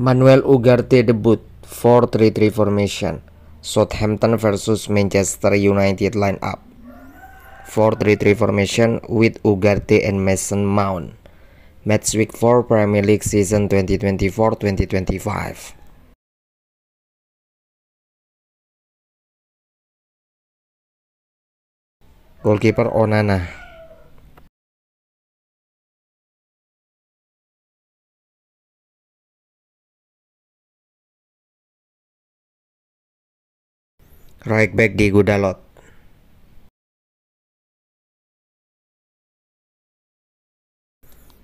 Manuel Ugarte debut 4-3-3 formation Southampton versus Manchester United line up 4-3-3 formation with Ugarte and Mason Mount Match Week 4 Premier League Season 2024-2025 Goalkeeper Onana right back di Gudalot.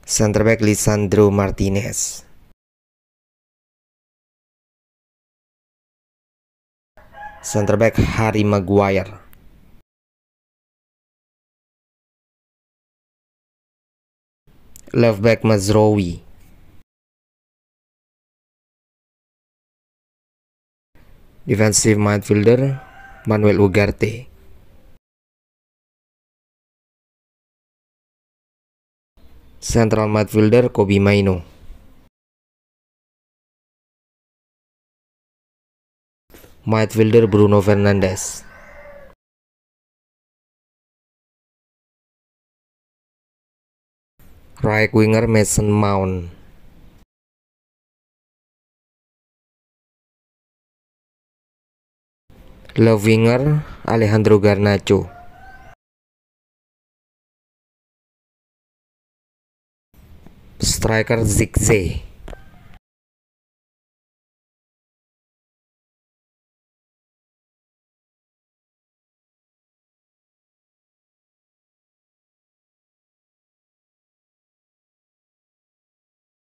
Center back Lisandro Martinez. Center back Harry Maguire. Left back Mazrowi. defensive midfielder Manuel Ugarte. Central midfielder Kobi Maino. Midfielder Bruno Fernandes. Right winger Mason Mount. left winger Alejandro Garnacho. Striker Zigze.